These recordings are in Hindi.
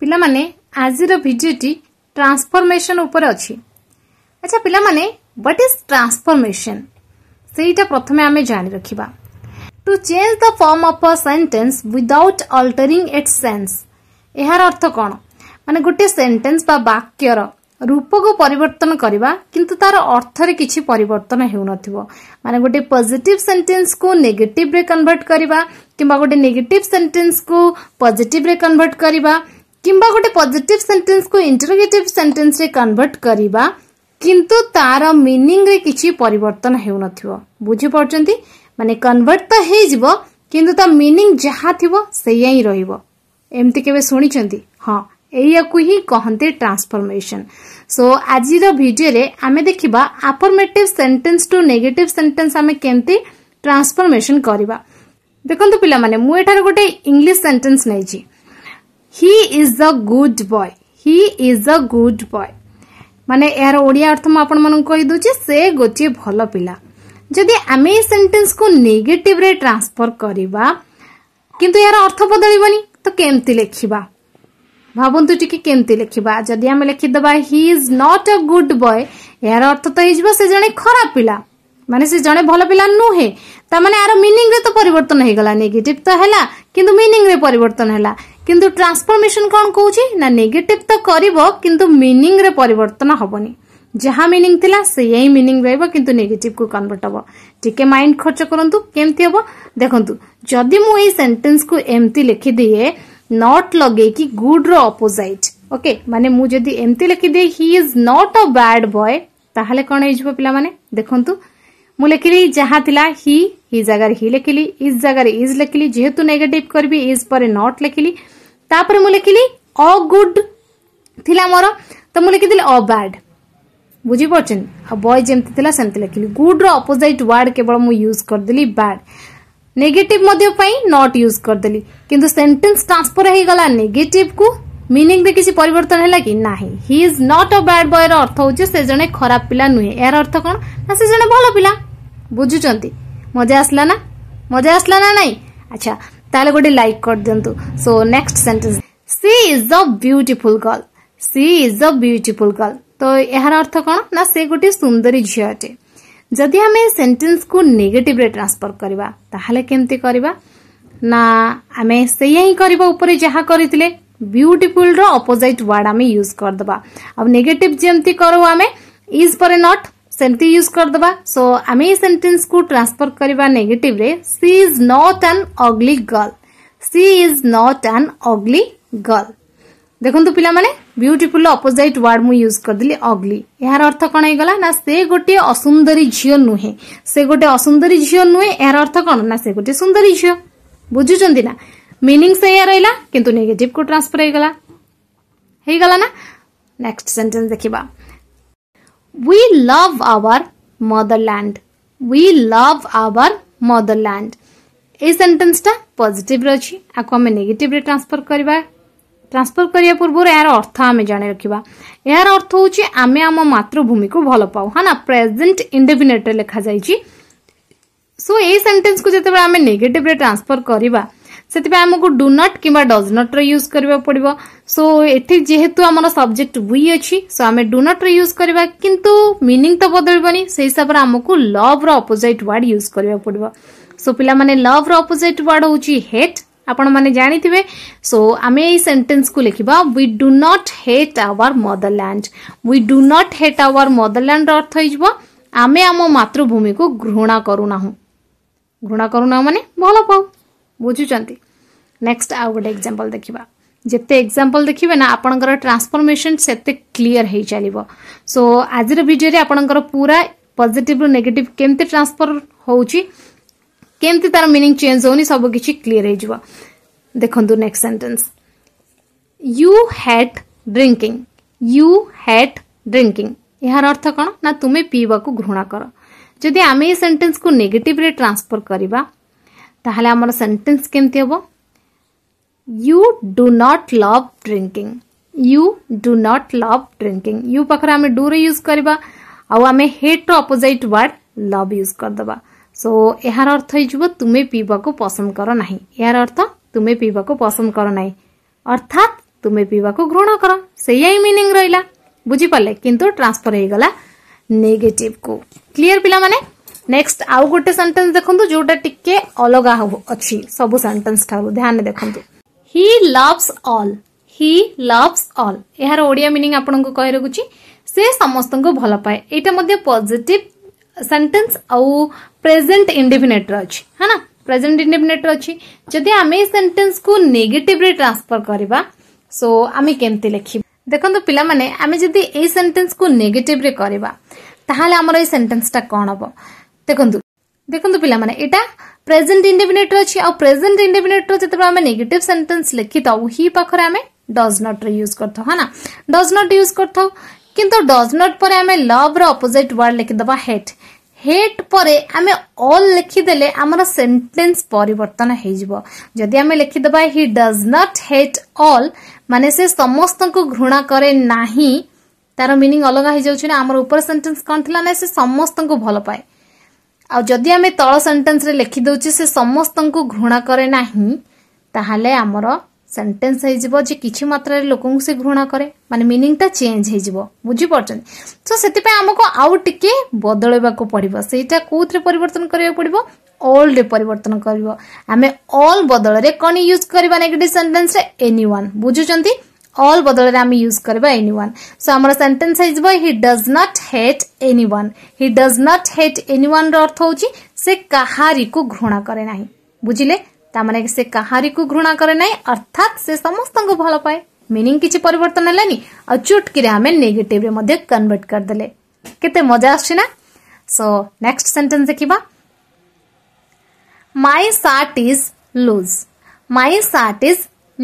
ପିଲାମାନେ ଆଜିର ଭିଡ଼ିଓଟି ଟ୍ରାନ୍ସଫର୍ମେସନ୍ ଉପରେ ଅଛି ଆଚ୍ଛା ପିଲାମାନେ ହ୍ୱାଟ୍ ଇଜ୍ ଟ୍ରାନ୍ସଫର୍ମେସନ୍ ସେଇଟା ପ୍ରଥମେ ଆମେ ଜାଣି ରଖିବା to change the form of a sentence without altering its sense ଏହାର ଅର୍ଥ କ'ଣ ମାନେ ଗୋଟିଏ ସେଣ୍ଟେନ୍ସ ବା ବାକ୍ୟର ରୂପକୁ ପରିବର୍ତ୍ତନ କରିବା କିନ୍ତୁ ତାର ଅର୍ଥରେ କିଛି ପରିବର୍ତ୍ତନ ହେଉନଥିବ ମାନେ ଗୋଟେ ପଜିଟିଭ୍ ସେଣ୍ଟେନ୍ସକୁ ନେଗେଟିଭ୍ରେ କନଭର୍ଟ କରିବା କିମ୍ବା ଗୋଟେ ନେଗେଟିଭ୍ ସେଣ୍ଟେନ୍ସକୁ ପଜିଟିଭ୍ରେ କନଭର୍ଟ କରିବା কিংবা ଗୋଟେ ପଜିଟିଭ୍ ସେଣ୍ଟେନ୍ସକୁ ଇଣ୍ଟରୋଗେଟିଭ୍ ସେଣ୍ଟେନ୍ସରେ କନଭର୍ଟ କରିବା କିନ୍ତୁ ତାର ମିନିଂରେ କିଛି ପରିବର୍ତ୍ତନ ହେଉନଥିବ ବୁଝିପାରୁଛନ୍ତି ମାନେ କନଭର୍ଟ ତ ହେଇଯିବ କିନ୍ତୁ ତା ମିନିଂ ଯାହା ଥିବ ସେଇଆ ହିଁ ରହିବ ଏମିତି କେବେ ଶୁଣିଛନ୍ତି ହଁ ଏଇଆକୁ ହିଁ କହନ୍ତି ଟ୍ରାନ୍ସଫର୍ମେସନ୍ ସୋ ଆଜିର ଭିଡ଼ିଓରେ ଆମେ ଦେଖିବା affirmative sentence to negative sentence ଆମେ କେମିତି ଟ୍ରାନ୍ସଫର୍ମେସନ୍ କରିବା ଦେଖନ୍ତୁ ପିଲାମାନେ ମୁଁ ଏଠାରେ ଗୋଟେ ଇଂଲିଶ ସେଣ୍ଟେନ୍ସ ନେଇଛି he is the good boy he is the good boy ମାନେ ଏହାର ଓଡ଼ିଆ ଅର୍ଥ ମୁଁ ଆପଣମାନଙ୍କୁ କହିଦେଉଛି ସେ ଗୋଟିଏ ଭଲ ପିଲା ଯଦି ଆମେ ଏ ସେଣ୍ଟେନ୍ସକୁ ନେଗେଟିଭରେ ଟ୍ରାନ୍ସଫର କରିବା କିନ୍ତୁ ଏହାର ଅର୍ଥ ବଦଳିବନି ତ କେମିତି ଲେଖିବା ଭାବନ୍ତୁ ଟିକେ କେମିତି ଲେଖିବା ଯଦି ଆମେ ଲେଖିଦେବା he is not a good boy ଏହାର ଅର୍ଥ ତ ହେଇଯିବ ସେ ଜଣେ ଖରାପ ପିଲା ମାନେ ସେ ଜଣେ ଭଲ ପିଲା ନୁହେଁ ତା ମାନେ ଆର ମିନିଂରେ ତ ପରିବର୍ତ୍ତନ ହେଇଗଲା ନେଗେଟିଭ ତ ହେଲା କିନ୍ତୁ ମିନିଂରେ ପରିବର୍ତ୍ତନ ହେଲା কিন্তু ଟ୍ରାନ୍ସଫର୍ମେସନ୍ କ'ଣ କହୁଛି ନା ନେଗେଟିଭ୍ ତ କରିବ କିନ୍ତୁ ମିନିଂରେ ପରିବର୍ତ୍ତନ ହେବନି ଯାହା ମିନିଂ ଥିଲା ସେଇଆ ହିଁ ମିନିଂ ରହିବ କିନ୍ତୁ ନେଗେଟିଭ୍କୁ କନଭର୍ଟ ହେବ ଟିକେ ମାଇଣ୍ଡ ଖର୍ଚ୍ଚ କରନ୍ତୁ କେମିତି ହେବ ଦେଖନ୍ତୁ ଯଦି ମୁଁ ଏଇ ସେଣ୍ଟେନ୍ସକୁ ଏମିତି ଲେଖିଦିଏ ନଟ୍ ଲଗେଇକି ଗୁଡ୍ର ଅପୋଜାଇଟ୍ ଓକେ ମାନେ ମୁଁ ଯଦି ଏମିତି ଲେଖିଦିଏ he is not a bad boy ତାହେଲେ କ'ଣ ହେଇଯିବ ପିଲାମାନେ ଦେଖନ୍ତୁ मुझे लिखिली जहाँ थी हि हि जगार हि लिखिली इज जगार इज लिखिली जेहेतु नेगेटिव करी इज पर नट लिखिली तापर मु लिखिली अ गुड थिला मोर तो मु लिखिदली अ बैड बुझी पार्छन आ बॉय जेंति थिला सेंति लिखिली गुड रो अपोजिट वर्ड केवल मु यूज कर बैड नेगेटिव मध्य नट यूज कर देली किंतु सेंटेंस ट्रांसफर हे गला नेगेटिव को मीनिंग रे किसी परिवर्तन है कि ना he is not a bad boy रो अर्थ होचे से जने खराब पिला नुहे यार अर्थ कौन ना से जने भलो पिला ବୁଝୁଛନ୍ତି ମଜା ଆସିଲା ନା ମଜା ଆସିଲା ନା ନାଇଁ ଆଚ୍ଛା ତାହେଲେ ଗୋଟେ ଲାଇକ୍ କରିଦିଅନ୍ତୁ so next sentence she is a beautiful girl she is a beautiful girl ତ ଏହାର ଅର୍ଥ କ'ଣ ନା ସେ ଗୋଟିଏ ସୁନ୍ଦରୀ ଝିଅ ଅଟେ ଯଦି ଆମେ ସେଣ୍ଟେନ୍ସକୁ ନେଗେଟିଭରେ ଟ୍ରାନ୍ସଫର କରିବା ତାହେଲେ କେମିତି କରିବା ନା ଆମେ ସେଇଆ ହିଁ କରିବା ଉପରେ ଯାହା କରିଥିଲେ ବ୍ୟୁଟିଫୁଲ୍ର ଅପୋଜିଟ୍ ୱାର୍ଡ ଆମେ ୟୁଜ୍ କରିଦେବା ଆଉ ନେଗେଟିଭ୍ ଯେମିତି କରୁ ଆମେ ଇଜ୍ ପରେ ନଟ୍ सेमती यूज करदेबा सो आम सेन्टेन्स को ट्रांसफर करवा negative she is not an ugly girl she is not an ugly girl देखु पे ब्यूटिफुल अपोजिट वार्ड मुझ यूज कर दिली अग्ली यार अर्थ कौन गला ना से गोटे असुंदरी झील नुहे से गोटे असुंदरी झील नुहे यार अर्थ कौन ना से गोटे सुंदरी झील बुझुचं ना मीनिंग से यह रहा किंतु नेगेटिव को ट्रांसफर हो गला ना नेक्स्ट सेन्टेन्स देखा We love our motherland. We love our motherland. ए सेन्टेन्स टा पजिटिव रही आपको आम नेगेटिव ट्रांसफर करवा ट्रांसफर करा पूर्व यार अर्थ आम जान रखा यार अर्थ हूँ आम आम मातृभूमि को भल पाऊ है ना प्रेजेन्ट इंडेफिनेट लिखा जाइए सो ए सेन्टेन्स को जो आम नेगेटिव ट्रांसफर करवा से आमको डु नट कि डज नट रूज करने पड़ो सो एहेतु आम सब्जेक्ट वी अच्छी सो आम डु नट रूज करवा कि मिनिंग तो बदल से हिसाब से आमको लव रपोजिट व्वर्ड यूज करने पड़ो सो पे लव रपोजिट व्वर्ड हूँ हेट आपने जाथे सो आम ये सेन्टेन्स को लिखा we do not hate our motherland we do not hate our motherland अर्थ हो आम आम मातृभूमि को घृणा करूना घृणा करूना मानने भल पाऊ बुझुंट नेक्स्ट आउ गोटे एक्जामपल देखा जिते एक्जामपल देखिए ना आप ट्रांसफर्मेशन से क्लीयर हो चल सो आज भिडियो आपंकर पूरा पजिट रू नेगेट केमती ट्रांसफर होमती तार मिनिंग चेंज हो सबकि क्लीयर हो देखु next sentence you hate drinking you hate drinking यार अर्थ कौन ना तुम्हें पीवा को घृणा कर जदि आम ये सेन्टेन्स को नेगेटिव ट्रांसफर करवा ताल आम सेटेन्स केमती हम you do not love drinking you do not love drinking you पाखे आम डु रूज करवा आम हेट रपोजिट वार्ड लव यूज करदे सो यार अर्थ हो तुम्हें पीवा को पसंद कर ना यार अर्थ तुम्हें पीवा को पसंद कर नाही अर्थात तुम्हें पीवा को घृण कर से मिनिंग रहा बुझीपाले कि ट्रांसफर हो गला नेगेटिव को क्लीयर पे नेक्स्ट आउ गोटे सेन्टेन्स ଦେଖନ୍ତୁ ଯୋଉଟା ଟିକେ ଅଲଗା ଅଛି ସବୁ ସେଣ୍ଟେନ୍ସ ଠାରୁ ଧ୍ୟାନ ଦେଖନ୍ତୁ he loves all he loves all ଏହାର ଓଡ଼ିଆ ମିନିଂ ଆପଣଙ୍କୁ କହି ରଖୁଛି ସେ ସମସ୍ତଙ୍କୁ ଭଲ ପାଏ ଏଇଟା ମଧ୍ୟ ପଜିଟିଭ ସେଣ୍ଟେନ୍ସ ଆଉ ପ୍ରେଜେଣ୍ଟ ଇଣ୍ଡିଫିନେଟ୍ର ଅଛି ହଁ ନା ପ୍ରେଜେଣ୍ଟ ଇଣ୍ଡିଫିନେଟ୍ର ଅଛି ଯଦି ଆମେ ଏ ସେଣ୍ଟେନ୍ସକୁ ନେଗେଟିଭରେ ଟ୍ରାନ୍ସଫର କରିବା ସୋ ଆମେ କେମିତି ଲେଖିବା ଦେଖନ୍ତୁ ପିଲାମାନେ ଆମେ ଯଦି ଏଇ ସେଣ୍ଟେନ୍ସକୁ ନେଗେଟିଭରେ କରିବା ତାହେଲେ ଆମର ଏଇ ସେଣ୍ଟେନ୍ସଟା କ'ଣ ହେବ ଦେଖନ୍ତୁ ଦେଖନ୍ତୁ ପିଲାମାନେ ଏଇଟା ପ୍ରେଜେଣ୍ଟ ଇଣ୍ଡିଫିନେଟ୍ର ଅଛି ଆଉ ପ୍ରେଜେଣ୍ଟ ଇଣ୍ଡିଫିନେଟ୍ର ଯେତେବେଳେ ଆମେ ନେଗେଟିଭ୍ ସେଣ୍ଟେନ୍ସ ଲେଖିଥାଉ ହି ପାଖରେ ଆମେ ଡଜ୍ ନଟ୍ରେ ୟୁଜ୍ କରିଥାଉ ହଁ ନା ଡଜ୍ ନଟ୍ ୟୁଜ୍ କରିଥାଉ କିନ୍ତୁ ଡଜ୍ ନଟ୍ ପରେ ଆମେ ଲଭ୍ର ଅପୋଜିଟ୍ ୱାର୍ଡ ଲେଖିଦେବା ହେଟ୍ হেট পরে আমি অল লিখিদেলে আমার সেন্টেন্স পরিবর্তন হয়ে যাব যদি আমি লিখিদেবা he does not hate all মানে সে সমস্ত ঘৃণা করে না তার মিনিং অলগা হয়ে যাচ্ছে না আমার উপর সেন্টেন্স কন লা না সে সমস্ত ভাল পায়ে ଆଉ ଯଦି ଆମେ ତଳ ସେଣ୍ଟେନ୍ସରେ ଲେଖିଦେଉଛେ ସେ ସମସ୍ତଙ୍କୁ ଘୃଣା କରେ ନାହିଁ ତାହେଲେ ଆମର ସେଣ୍ଟେନ୍ସ ହେଇଯିବ ଯେ କିଛି ମାତ୍ରାରେ ଲୋକଙ୍କୁ ସେ ଘୃଣା କରେ ମାନେ ମିନିଙ୍ଗଟା ଚେଞ୍ଜ ହେଇଯିବ ବୁଝିପାରୁଛନ୍ତି ତ ସେଥିପାଇଁ ଆମକୁ ଆଉ ଟିକେ ବଦଳେଇବାକୁ ପଡ଼ିବ ସେଇଟା କେଉଁଥିରେ ପରିବର୍ତ୍ତନ କରିବାକୁ ପଡ଼ିବ ଅଲ୍ରେ ପରିବର୍ତ୍ତନ କରିବ ଆମେ ଅଲ୍ ବଦଳରେ କ'ଣ ୟୁଜ୍ କରିବା ନେଗେଟିଭ୍ ସେଣ୍ଟେନ୍ସରେ ଏନି ୱାନ୍ ବୁଝୁଛନ୍ତି all বদলে আমি ইউজ করবা anyone সো আমার সেন্টেন্স হইব he does not hate anyone he does not hate anyone র অর্থ হচ্ছে সে কাহারিকু ঘৃণা করে না বুঝিলে তা মানে সে কাহারিকু ঘৃণা করে না অর্থাৎ সে সমস্তଙ୍କୁ ভাল পায় ମିନିଂ କିଛି ପରିବର୍ତ୍ତନ ହେଲାନି ଆଉ ଚୁଟକିରେ ଆମେ ନେଗେଟିଭରେ ମଧ୍ୟ କନଭର୍ଟ କରିଦେଲେ କେତେ ମଜା ଆସୁଛି ନା ସୋ ନେକ୍ସଟ ସେଣ୍ଟେନ୍ସ ଦେଖିବା my shirt is loose my shirt is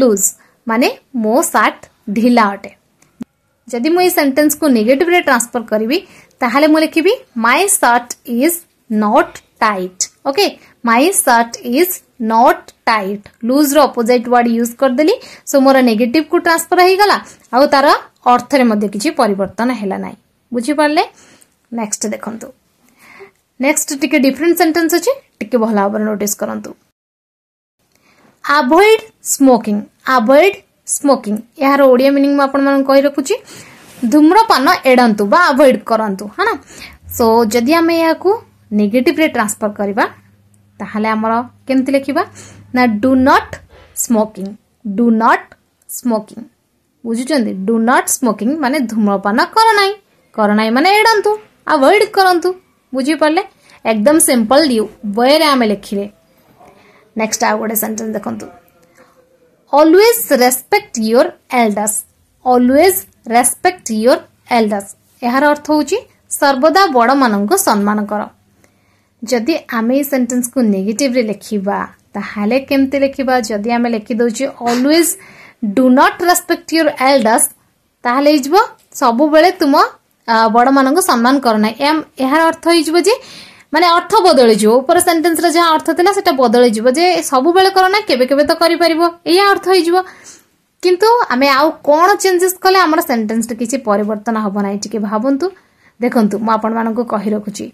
loose माने मो सार्ट ढिला अटे जदि मुझे सेन्टेन्स को नेगेटिव रे ट्रांसफर करी ताल मुझे लिखी my shirt is not tight okay my shirt is not tight loose रपोजिट वर्ड यूज करदेली सो मोर नेगेटिव को ट्रांसफर होगा तार अर्थ में किसी परिवर्तन है बुझिपारे नेक्स्ट देखु नेक्स्ट टिके डिफरेंट सेंटेंस अच्छे टिके भल भाव नोटिस करूँ आभयड स्मोकिंग आभयड स्मोकिंग यार ओडिया मिनिंग मुझे रखुच्छी धूम्रपान एड़ू बा आभयड करूँ है ना सो जदि आम यहाँ नेगेटिव्रे ट्रांसफर करवामर केमती लिखा ना do not smoking do not smoking बुझुचार डू नट स्मोकिंग मान धूम्रपान करना करना मान एड़ू आभयड करूँ बुझीपरले एकदम सिंपल यू वे आम लिखिले Next, I would sentence the Always respect your elders. Always respect your elders. ଏହାର ଅର୍ଥ ହେଉଛି ସର୍ବଦା ବଡ଼ମାନଙ୍କୁ ସମ୍ମାନ କର ଯଦି ଆମେ ଏଇ ସେଣ୍ଟେନ୍ସକୁ ନେଗେଟିଭରେ ଲେଖିବା ତାହେଲେ କେମିତି ଲେଖିବା ଯଦି ଆମେ ଲେଖିଦେଉଛେ always do not respect your elders ତାହେଲେ ହେଇଯିବ ସବୁବେଳେ ତୁମ ବଡ଼ମାନଙ୍କୁ ସମ୍ମାନ କର ନାହିଁ ଏହାର ଅର୍ଥ ହେଇଯିବ ଯେ ମାନେ ଅର୍ଥ ବଦଳିଯିବ ଉପର ସେଣ୍ଟେନ୍ସର ଯାହା ଅର୍ଥ ଥିଲା ସେଟା ବଦଳିଯିବ ଯେ ସବୁବେଳେ କର ନା କେବେ କେବେ ତ କରିପାରିବ ଏଇଆ ଅର୍ଥ ହେଇଯିବ କିନ୍ତୁ ଆମେ ଆଉ କ'ଣ ଚେଞ୍ଜେସ୍ କଲେ ଆମର ସେଣ୍ଟେନ୍ସରେ କିଛି ପରିବର୍ତ୍ତନ ହେବ ନାହିଁ ଟିକେ ଭାବନ୍ତୁ ଦେଖନ୍ତୁ ମୁଁ ଆପଣମାନଙ୍କୁ କହି ରଖୁଛି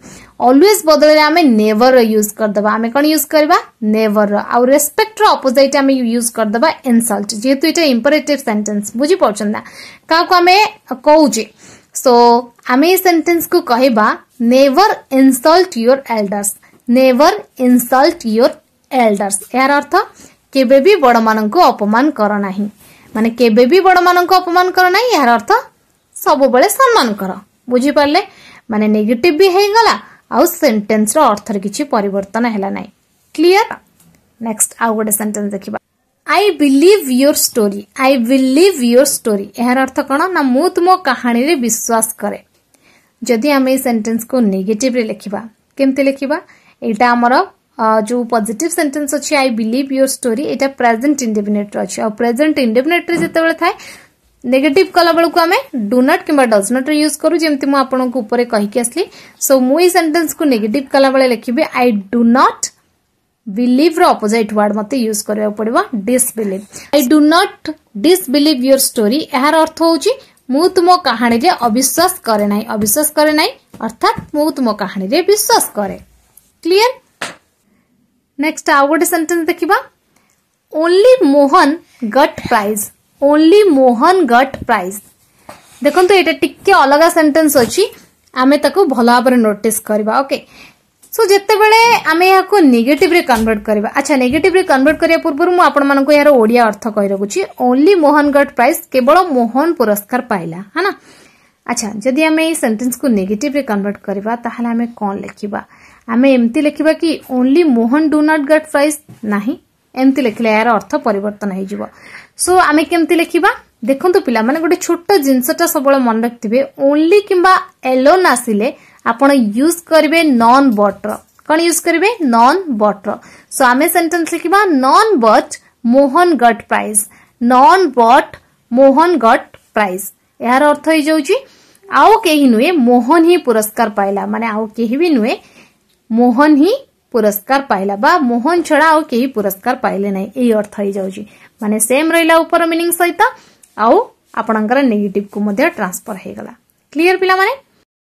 ଅଲୱେଜ୍ ବଦଳରେ ଆମେ ନେଭର୍ର ୟୁଜ୍ କରିଦେବା ଆମେ କ'ଣ ୟୁଜ୍ କରିବା ନେଭର୍ର ଆଉ ରେସ୍ପେକ୍ଟର ଅପୋଜିଟ୍ ଆମେ ୟୁଜ୍ କରିଦେବା ଇନସଲ୍ଟ ଯେହେତୁ ଏଇଟା ଇମ୍ପରେଟିଭ୍ ସେଣ୍ଟେନ୍ସ ବୁଝିପାରୁଛନ୍ତି ନା କାହାକୁ ଆମେ କହୁଛେ सो आम सेन्टेन्स को कहवा never insult your elders never insult your elders यार अर्थ के बड़ मान को अपमान कर ना मान के बड़ मान को अपमान कर ना यार अर्थ सब बड़े सम्मान कर बुझिपारे मान नेगेट भी होगा आटेन्स रर्थर किसी है क्लीयर नेक्स्ट आउ गोटे सेन्टेन्स देखा I believe your story I believe your story ଏହାର ଅର୍ଥ କ'ଣ ନା ମୁଁ ତୁମ କାହାଣୀରେ ବିଶ୍ୱାସ କରେ ଯଦି ଆମେ ଏଇ ସେଣ୍ଟେନ୍ସକୁ ନେଗେଟିଭ୍ରେ ଲେଖିବା କେମିତି ଲେଖିବା ଏଇଟା ଆମର ଯେଉଁ ପଜିଟିଭ୍ ସେଣ୍ଟେନ୍ସ ଅଛି ଆଇ ବିଲିଭ୍ ୟୋର୍ ଷ୍ଟୋରି ଏଇଟା ପ୍ରେଜେଣ୍ଟ ଇଣ୍ଡିପେଣ୍ଡେଣ୍ଟରେ ଅଛି ଆଉ ପ୍ରେଜେଣ୍ଟ ଇଣ୍ଡିପେଣ୍ଡେଣ୍ଟରେ ଯେତେବେଳେ ଥାଏ ନେଗେଟିଭ୍ କଲାବେଳକୁ ଆମେ ଡୁ ନଟ୍ କିମ୍ବା ଡଜ୍ ନଟ୍ର ୟୁଜ୍ କରୁ ଯେମିତି ମୁଁ ଆପଣଙ୍କୁ ଉପରେ କହିକି ଆସିଲି ସୋ ମୁଁ ଏଇ ସେଣ୍ଟେନ୍ସକୁ ନେଗେଟିଭ୍ କଲାବେଳେ ଲେଖିବି ଆଇ ଡୁ ନଟ୍ बिलिव्र अपोजिट वर्ड मत यूज करा पड़ा disbelieve I do not disbelieve your story यार अर्थ हूँ मु तुम कहानी रे अविश्वास करे ना अविश्वास करे ना अर्थात मु तुम कहानी रे विश्वास करे क्लियर नेक्स्ट आउ गोटे सेन्टेन्स देखा only Mohan got prize only Mohan got prize देखो ये अलग सेन्टेन्स अच्छी आम भल भाव नोटिस करवा ओके সো যেতবে আমি এখন নেগেটিভে কনভর্ট করা আচ্ছা নেগেটিভে কনভর্ট করা পূর্ব আপনার এর ওড়িয়া অর্থ কে রাখুছি ওনলি মোহনগড় প্রাইজ কেবল মোহন পুরস্কার পাইলা হ্যাঁ আচ্ছা যদি আমি এই সেন্টেন্স কু নেগেটিভে কনভর্ট করা তাহলে আমি কম লেখিবা আমি এমতি লেখিবা কি only Mohan do not get prize না এমতি লেখিলে এর অর্থ পরিবর্তন হয়ে যাব সো আমি কেমতি লেখিবা দেখুন পিলা মানে গোটে ছোট জিনিসটা সবুলে মনে রাখবে ওনলি কিংবা এলোন আসলে आपण यूज करेंगे नन बटर कौन यूज करेंगे नन बटर सो आम सेन्टेन्स लिखा none but Mohan got prize none but Mohan got prize यार अर्थ हो आओ कही नुहे मोहन ही पुरस्कार पाइला माने आओ कही भी नुहे मोहन ही पुरस्कार पाइला बा मोहन छड़ा आओ कही पुरस्कार पाइले ना यही अर्थ हो माने सेम रहिला ऊपर मीनिंग सहित आओ आपण नेगेटिव को ट्रांसफर हो गला क्लीयर पिला माने